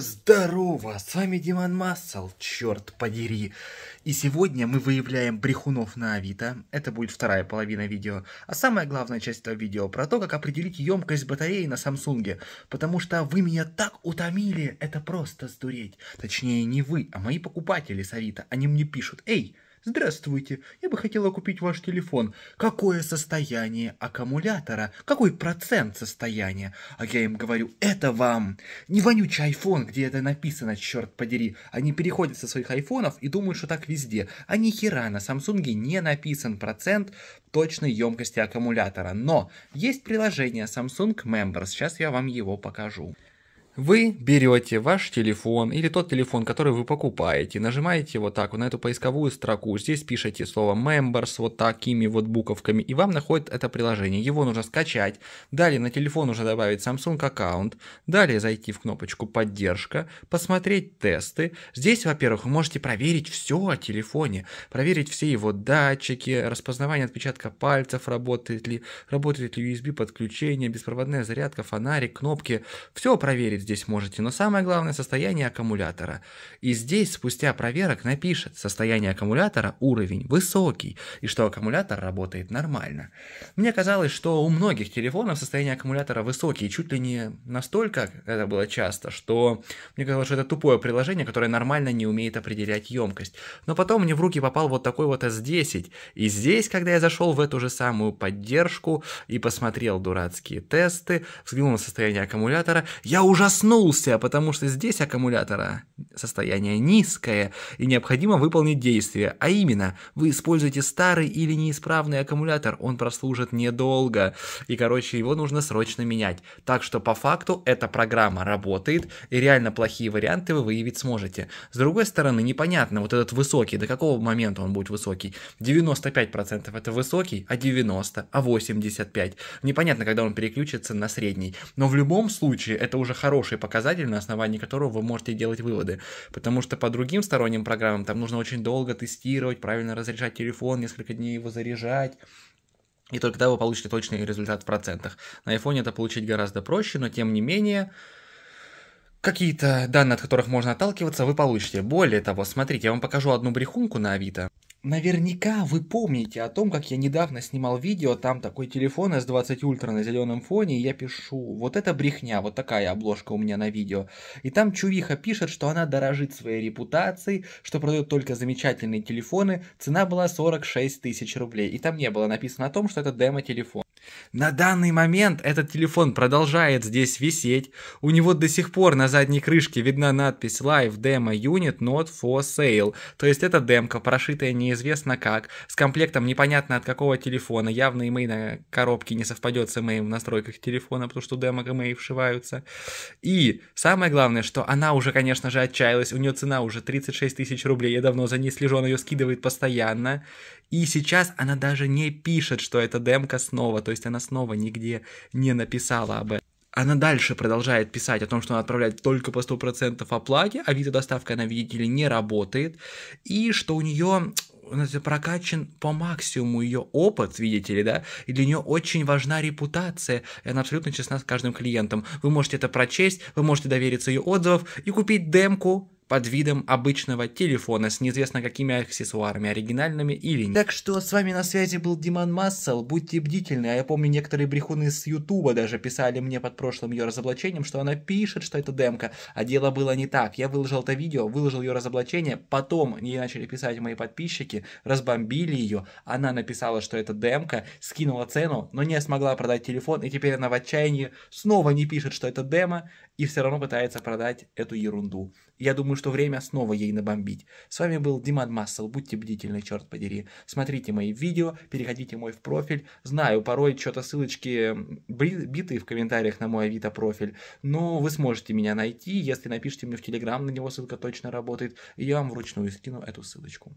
здорово! С вами Диман Массел, черт подери! И сегодня мы выявляем брехунов на Авито. Это будет вторая половина видео. А самая главная часть этого видео про то, как определить емкость батареи на Самсунге. Потому что вы меня так утомили, это просто сдуреть. Точнее, не вы, а мои покупатели с Авито. Они мне пишут, эй, Здравствуйте, я бы хотела купить ваш телефон. Какое состояние аккумулятора? Какой процент состояния? А я им говорю, это вам не вонючий iPhone, где это написано, черт подери. Они переходят со своих айфонов и думают, что так везде. А ни хера, на Samsung не написан процент точной емкости аккумулятора. Но есть приложение Samsung Members, сейчас я вам его покажу. Вы берете ваш телефон или тот телефон, который вы покупаете, нажимаете вот так вот на эту поисковую строку, здесь пишете слово members вот такими вот буковками, и вам находит это приложение. Его нужно скачать, далее на телефон уже добавить Samsung аккаунт, далее зайти в кнопочку поддержка, посмотреть тесты. Здесь, во-первых, вы можете проверить все о телефоне, проверить все его датчики, распознавание отпечатка пальцев, работает ли, работает ли USB подключение, беспроводная зарядка, фонарик, кнопки, все проверить здесь можете, но самое главное – состояние аккумулятора. И здесь спустя проверок напишет состояние аккумулятора, уровень высокий, и что аккумулятор работает нормально. Мне казалось, что у многих телефонов состояние аккумулятора высокий, чуть ли не настолько, это было часто, что мне казалось, что это тупое приложение, которое нормально не умеет определять емкость. Но потом мне в руки попал вот такой вот S10, и здесь, когда я зашел в эту же самую поддержку и посмотрел дурацкие тесты, взглянул на состояние аккумулятора, я ужас проснулся, потому что здесь аккумулятора состояние низкое, и необходимо выполнить действие. А именно, вы используете старый или неисправный аккумулятор, он прослужит недолго, и, короче, его нужно срочно менять. Так что, по факту, эта программа работает, и реально плохие варианты вы выявить сможете. С другой стороны, непонятно, вот этот высокий, до какого момента он будет высокий? 95% это высокий, а 90, а 85. Непонятно, когда он переключится на средний. Но в любом случае, это уже хороший хороший показатель, на основании которого вы можете делать выводы. Потому что по другим сторонним программам там нужно очень долго тестировать, правильно разряжать телефон, несколько дней его заряжать. И только тогда вы получите точный результат в процентах. На iPhone это получить гораздо проще, но тем не менее, какие-то данные, от которых можно отталкиваться, вы получите. Более того, смотрите, я вам покажу одну брехунку на Авито. Наверняка вы помните о том, как я недавно снимал видео, там такой телефон S20 Ultra на зеленом фоне, и я пишу, вот это брехня, вот такая обложка у меня на видео. И там Чувиха пишет, что она дорожит своей репутацией, что продает только замечательные телефоны, цена была 46 тысяч рублей, и там не было написано о том, что это демо-телефон. На данный момент этот телефон продолжает здесь висеть. У него до сих пор на задней крышке видна надпись Live Demo Unit Not For Sale. То есть это демка, прошитая неизвестно как, с комплектом непонятно от какого телефона. Явно имей на э, коробке не совпадет с имей в настройках телефона, потому что демо имей вшиваются. И самое главное, что она уже, конечно же, отчаялась. У нее цена уже 36 тысяч рублей. Я давно за ней слежу, она ее скидывает постоянно. И сейчас она даже не пишет, что это демка снова. То есть есть она снова нигде не написала об этом. Она дальше продолжает писать о том, что она отправляет только по 100% оплате, а доставка на видите ли, не работает, и что у нее прокачан по максимуму ее опыт, видите ли, да, и для нее очень важна репутация, и она абсолютно честна с каждым клиентом. Вы можете это прочесть, вы можете довериться ее отзывов и купить демку под видом обычного телефона с неизвестно какими аксессуарами, оригинальными или нет. Так что с вами на связи был Диман Массел, будьте бдительны, а я помню некоторые брехуны с Ютуба даже писали мне под прошлым ее разоблачением, что она пишет, что это демка, а дело было не так, я выложил это видео, выложил ее разоблачение, потом мне начали писать мои подписчики, разбомбили ее, она написала, что это демка, скинула цену, но не смогла продать телефон, и теперь она в отчаянии снова не пишет, что это демо, и все равно пытается продать эту ерунду. Я думаю, что время снова ей набомбить. С вами был Диман Массел. Будьте бдительны, черт подери. Смотрите мои видео, переходите мой в профиль. Знаю, порой что-то ссылочки битые в комментариях на мой Авито профиль. Но вы сможете меня найти, если напишите мне в Телеграм, на него ссылка точно работает. И я вам вручную скину эту ссылочку.